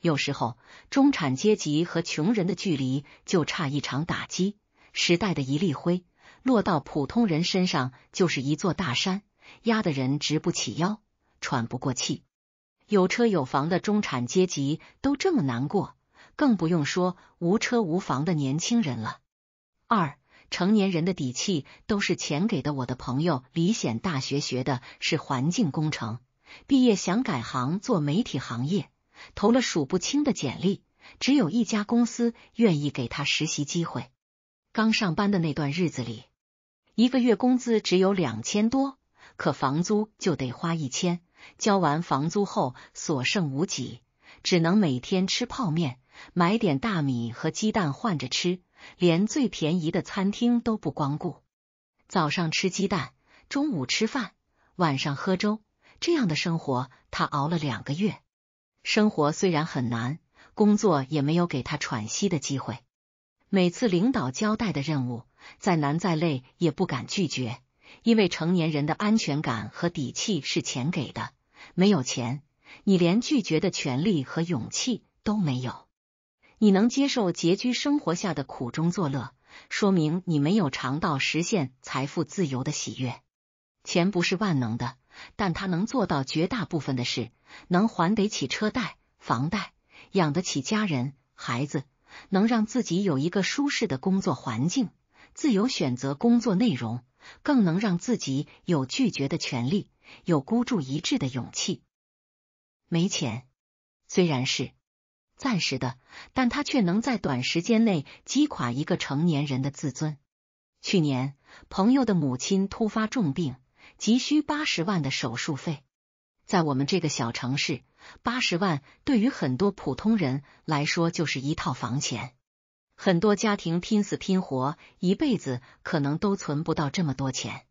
有时候，中产阶级和穷人的距离就差一场打击，时代的一粒灰落到普通人身上就是一座大山，压得人直不起腰，喘不过气。有车有房的中产阶级都这么难过，更不用说无车无房的年轻人了。二成年人的底气都是钱给的。我的朋友李显，大学学的是环境工程，毕业想改行做媒体行业，投了数不清的简历，只有一家公司愿意给他实习机会。刚上班的那段日子里，一个月工资只有两千多，可房租就得花一千。交完房租后，所剩无几，只能每天吃泡面，买点大米和鸡蛋换着吃，连最便宜的餐厅都不光顾。早上吃鸡蛋，中午吃饭，晚上喝粥，这样的生活他熬了两个月。生活虽然很难，工作也没有给他喘息的机会。每次领导交代的任务，再难再累也不敢拒绝，因为成年人的安全感和底气是钱给的。没有钱，你连拒绝的权利和勇气都没有。你能接受拮据生活下的苦中作乐，说明你没有尝到实现财富自由的喜悦。钱不是万能的，但它能做到绝大部分的事：能还得起车贷、房贷，养得起家人孩子，能让自己有一个舒适的工作环境，自由选择工作内容，更能让自己有拒绝的权利。有孤注一掷的勇气，没钱虽然是暂时的，但他却能在短时间内击垮一个成年人的自尊。去年，朋友的母亲突发重病，急需八十万的手术费。在我们这个小城市，八十万对于很多普通人来说就是一套房钱，很多家庭拼死拼活一辈子可能都存不到这么多钱。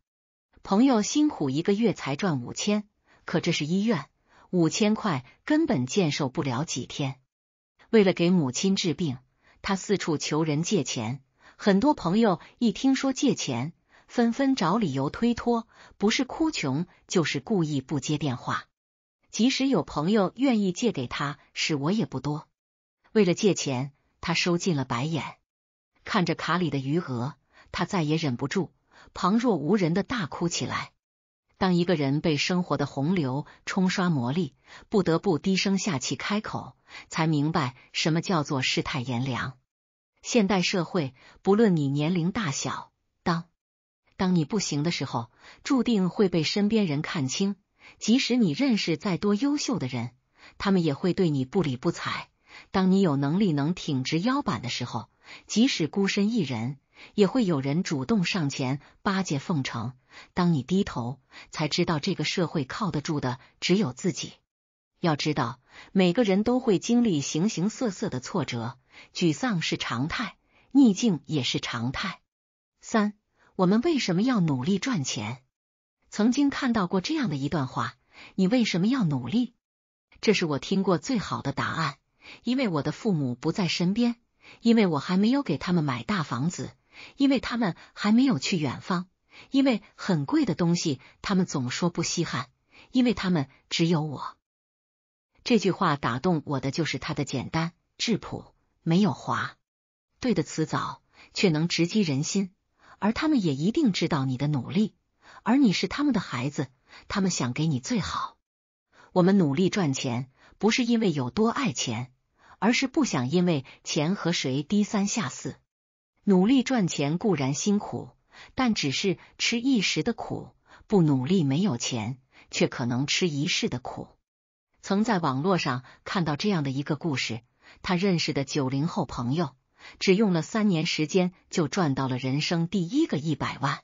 朋友辛苦一个月才赚五千，可这是医院，五千块根本见受不了几天。为了给母亲治病，他四处求人借钱。很多朋友一听说借钱，纷纷找理由推脱，不是哭穷，就是故意不接电话。即使有朋友愿意借给他，是我也不多。为了借钱，他收尽了白眼。看着卡里的余额，他再也忍不住。旁若无人的大哭起来。当一个人被生活的洪流冲刷磨砺，不得不低声下气开口，才明白什么叫做世态炎凉。现代社会，不论你年龄大小，当当你不行的时候，注定会被身边人看清。即使你认识再多优秀的人，他们也会对你不理不睬。当你有能力能挺直腰板的时候，即使孤身一人。也会有人主动上前巴结奉承，当你低头，才知道这个社会靠得住的只有自己。要知道，每个人都会经历形形色色的挫折，沮丧是常态，逆境也是常态。三，我们为什么要努力赚钱？曾经看到过这样的一段话：“你为什么要努力？”这是我听过最好的答案。因为我的父母不在身边，因为我还没有给他们买大房子。因为他们还没有去远方，因为很贵的东西他们总说不稀罕，因为他们只有我。这句话打动我的就是它的简单质朴，没有华对的词藻，却能直击人心。而他们也一定知道你的努力，而你是他们的孩子，他们想给你最好。我们努力赚钱，不是因为有多爱钱，而是不想因为钱和谁低三下四。努力赚钱固然辛苦，但只是吃一时的苦；不努力没有钱，却可能吃一世的苦。曾在网络上看到这样的一个故事：他认识的九零后朋友，只用了三年时间就赚到了人生第一个一百万。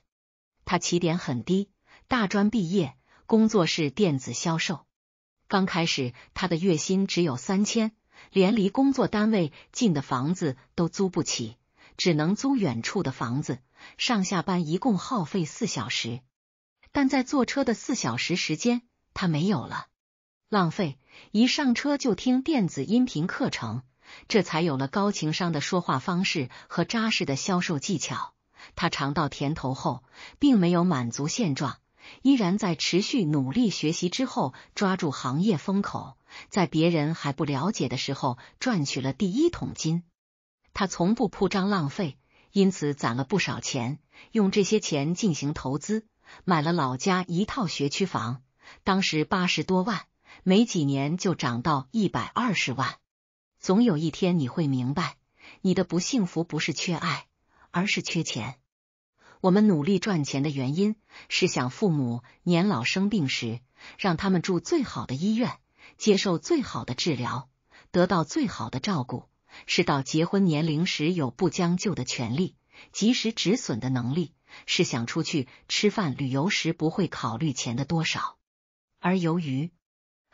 他起点很低，大专毕业，工作是电子销售。刚开始，他的月薪只有三千，连离工作单位近的房子都租不起。只能租远处的房子，上下班一共耗费四小时，但在坐车的四小时时间，他没有了浪费。一上车就听电子音频课程，这才有了高情商的说话方式和扎实的销售技巧。他尝到甜头后，并没有满足现状，依然在持续努力学习之后，抓住行业风口，在别人还不了解的时候赚取了第一桶金。他从不铺张浪费，因此攒了不少钱。用这些钱进行投资，买了老家一套学区房，当时八十多万，没几年就涨到一百二十万。总有一天你会明白，你的不幸福不是缺爱，而是缺钱。我们努力赚钱的原因是想父母年老生病时，让他们住最好的医院，接受最好的治疗，得到最好的照顾。是到结婚年龄时有不将就的权利，及时止损的能力；是想出去吃饭、旅游时不会考虑钱的多少。而由于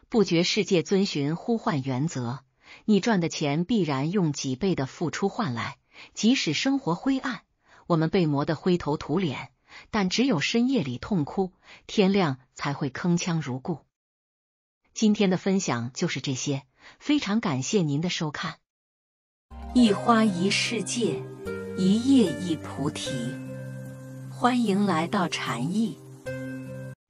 不觉世界遵循呼唤原则，你赚的钱必然用几倍的付出换来。即使生活灰暗，我们被磨得灰头土脸，但只有深夜里痛哭，天亮才会铿锵如故。今天的分享就是这些，非常感谢您的收看。一花一世界，一叶一菩提。欢迎来到禅意。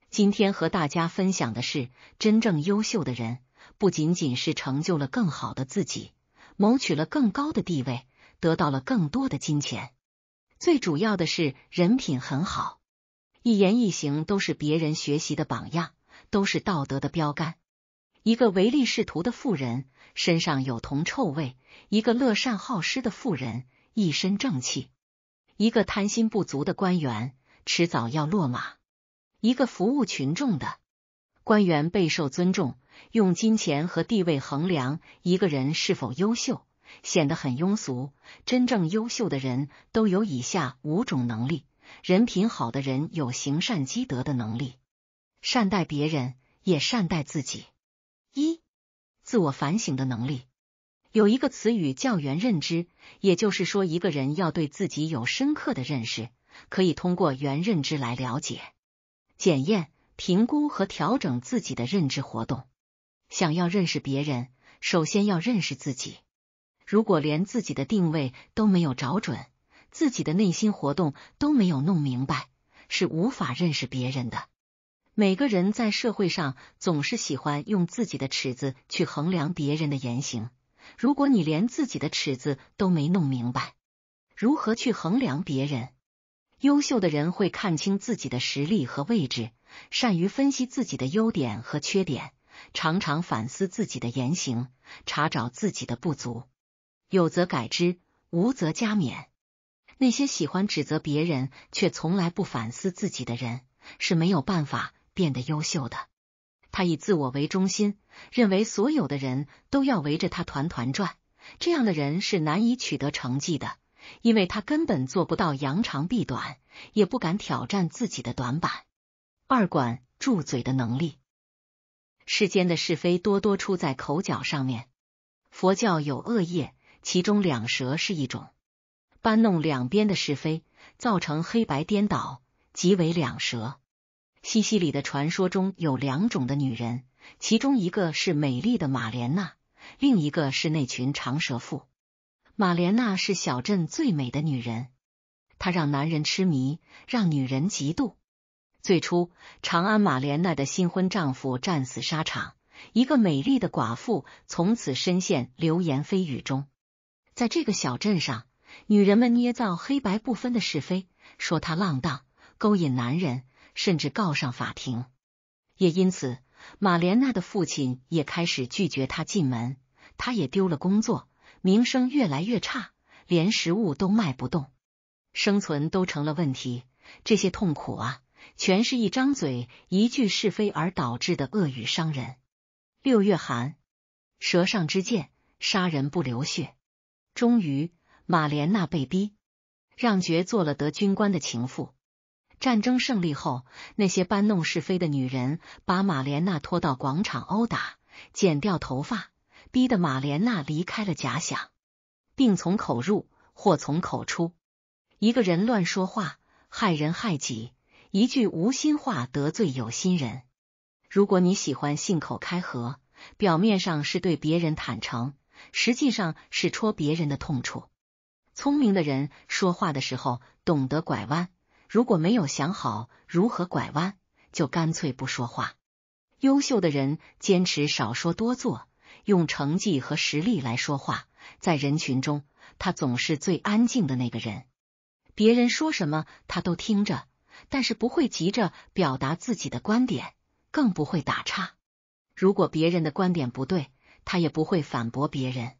今天和大家分享的是，真正优秀的人，不仅仅是成就了更好的自己，谋取了更高的地位，得到了更多的金钱。最主要的是，人品很好，一言一行都是别人学习的榜样，都是道德的标杆。一个唯利是图的富人。身上有铜臭味，一个乐善好施的富人，一身正气；一个贪心不足的官员，迟早要落马。一个服务群众的官员备受尊重。用金钱和地位衡量一个人是否优秀，显得很庸俗。真正优秀的人都有以下五种能力：人品好的人有行善积德的能力，善待别人也善待自己。自我反省的能力，有一个词语叫“原认知”，也就是说，一个人要对自己有深刻的认识，可以通过原认知来了解、检验、评估和调整自己的认知活动。想要认识别人，首先要认识自己。如果连自己的定位都没有找准，自己的内心活动都没有弄明白，是无法认识别人的。每个人在社会上总是喜欢用自己的尺子去衡量别人的言行。如果你连自己的尺子都没弄明白，如何去衡量别人？优秀的人会看清自己的实力和位置，善于分析自己的优点和缺点，常常反思自己的言行，查找自己的不足，有则改之，无则加勉。那些喜欢指责别人却从来不反思自己的人是没有办法。变得优秀的他以自我为中心，认为所有的人都要围着他团团转。这样的人是难以取得成绩的，因为他根本做不到扬长避短，也不敢挑战自己的短板。二管住嘴的能力，世间的是非多多出在口角上面。佛教有恶业，其中两舌是一种搬弄两边的是非，造成黑白颠倒，即为两舌。西西里的传说中有两种的女人，其中一个是美丽的马莲娜，另一个是那群长舌妇。马莲娜是小镇最美的女人，她让男人痴迷，让女人嫉妒。最初，长安马莲娜的新婚丈夫战死沙场，一个美丽的寡妇从此深陷流言蜚语中。在这个小镇上，女人们捏造黑白不分的是非，说她浪荡勾引男人。甚至告上法庭，也因此，玛莲娜的父亲也开始拒绝她进门。她也丢了工作，名声越来越差，连食物都卖不动，生存都成了问题。这些痛苦啊，全是一张嘴一句是非而导致的恶语伤人。六月寒，舌上之剑，杀人不流血。终于，玛莲娜被逼让爵做了德军官的情妇。战争胜利后，那些搬弄是非的女人把玛莲娜拖到广场殴打，剪掉头发，逼得玛莲娜离开了。假想，病从口入，祸从口出。一个人乱说话，害人害己。一句无心话得罪有心人。如果你喜欢信口开河，表面上是对别人坦诚，实际上是戳别人的痛处。聪明的人说话的时候懂得拐弯。如果没有想好如何拐弯，就干脆不说话。优秀的人坚持少说多做，用成绩和实力来说话。在人群中，他总是最安静的那个人。别人说什么，他都听着，但是不会急着表达自己的观点，更不会打岔。如果别人的观点不对，他也不会反驳别人。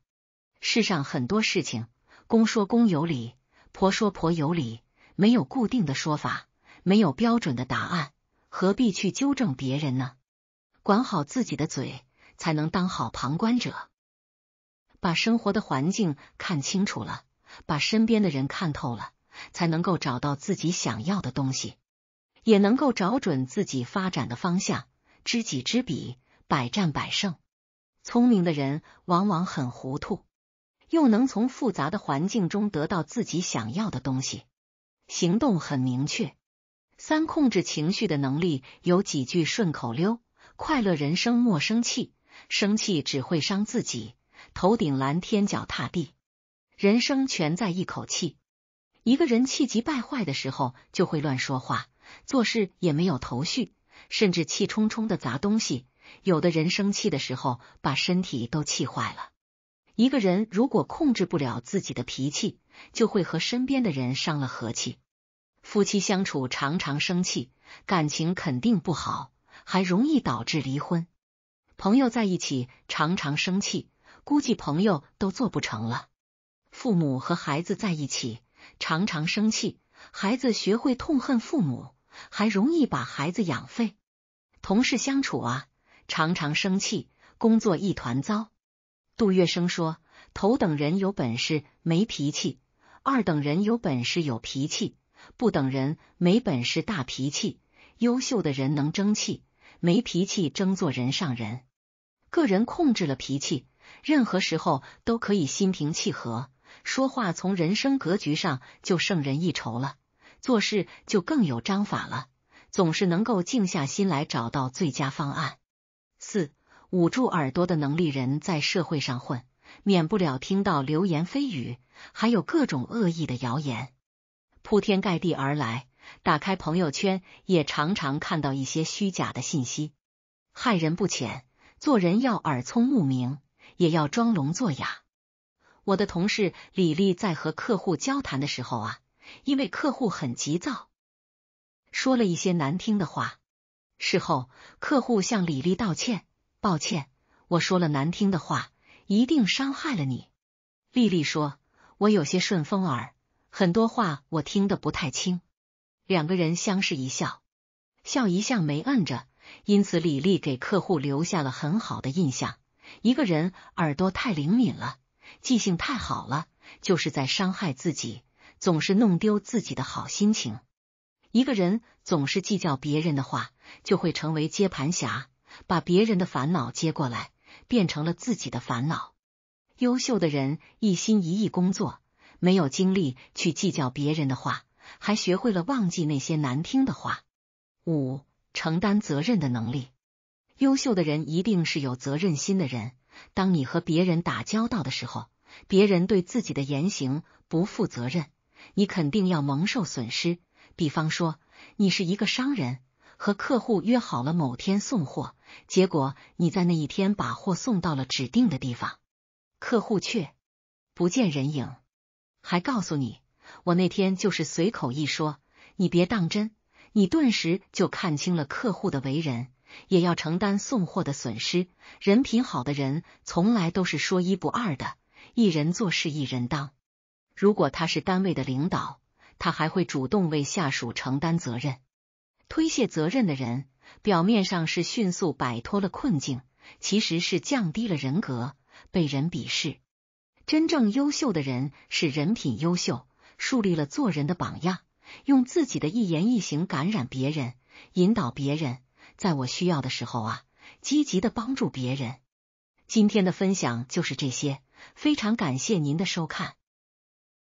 世上很多事情，公说公有理，婆说婆有理。没有固定的说法，没有标准的答案，何必去纠正别人呢？管好自己的嘴，才能当好旁观者。把生活的环境看清楚了，把身边的人看透了，才能够找到自己想要的东西，也能够找准自己发展的方向。知己知彼，百战百胜。聪明的人往往很糊涂，又能从复杂的环境中得到自己想要的东西。行动很明确。三控制情绪的能力有几句顺口溜：快乐人生莫生气，生气只会伤自己。头顶蓝天，脚踏地，人生全在一口气。一个人气急败坏的时候，就会乱说话，做事也没有头绪，甚至气冲冲的砸东西。有的人生气的时候，把身体都气坏了。一个人如果控制不了自己的脾气，就会和身边的人伤了和气。夫妻相处常常生气，感情肯定不好，还容易导致离婚。朋友在一起常常生气，估计朋友都做不成了。父母和孩子在一起常常生气，孩子学会痛恨父母，还容易把孩子养废。同事相处啊，常常生气，工作一团糟。杜月笙说：“头等人有本事没脾气，二等人有本事有脾气，不等人没本事大脾气。优秀的人能争气，没脾气争做人上人。个人控制了脾气，任何时候都可以心平气和说话，从人生格局上就胜人一筹了，做事就更有章法了，总是能够静下心来找到最佳方案。”四。捂住耳朵的能力人在社会上混，免不了听到流言蜚语，还有各种恶意的谣言铺天盖地而来。打开朋友圈，也常常看到一些虚假的信息，害人不浅。做人要耳聪目明，也要装聋作哑。我的同事李丽在和客户交谈的时候啊，因为客户很急躁，说了一些难听的话。事后，客户向李丽道歉。抱歉，我说了难听的话，一定伤害了你。丽丽说：“我有些顺风耳，很多话我听得不太清。”两个人相视一笑，笑一向没摁着，因此李丽给客户留下了很好的印象。一个人耳朵太灵敏了，记性太好了，就是在伤害自己，总是弄丢自己的好心情。一个人总是计较别人的话，就会成为接盘侠。把别人的烦恼接过来，变成了自己的烦恼。优秀的人一心一意工作，没有精力去计较别人的话，还学会了忘记那些难听的话。五，承担责任的能力。优秀的人一定是有责任心的人。当你和别人打交道的时候，别人对自己的言行不负责任，你肯定要蒙受损失。比方说，你是一个商人。和客户约好了某天送货，结果你在那一天把货送到了指定的地方，客户却不见人影，还告诉你我那天就是随口一说，你别当真。你顿时就看清了客户的为人，也要承担送货的损失。人品好的人从来都是说一不二的，一人做事一人当。如果他是单位的领导，他还会主动为下属承担责任。推卸责任的人，表面上是迅速摆脱了困境，其实是降低了人格，被人鄙视。真正优秀的人是人品优秀，树立了做人的榜样，用自己的一言一行感染别人，引导别人。在我需要的时候啊，积极的帮助别人。今天的分享就是这些，非常感谢您的收看。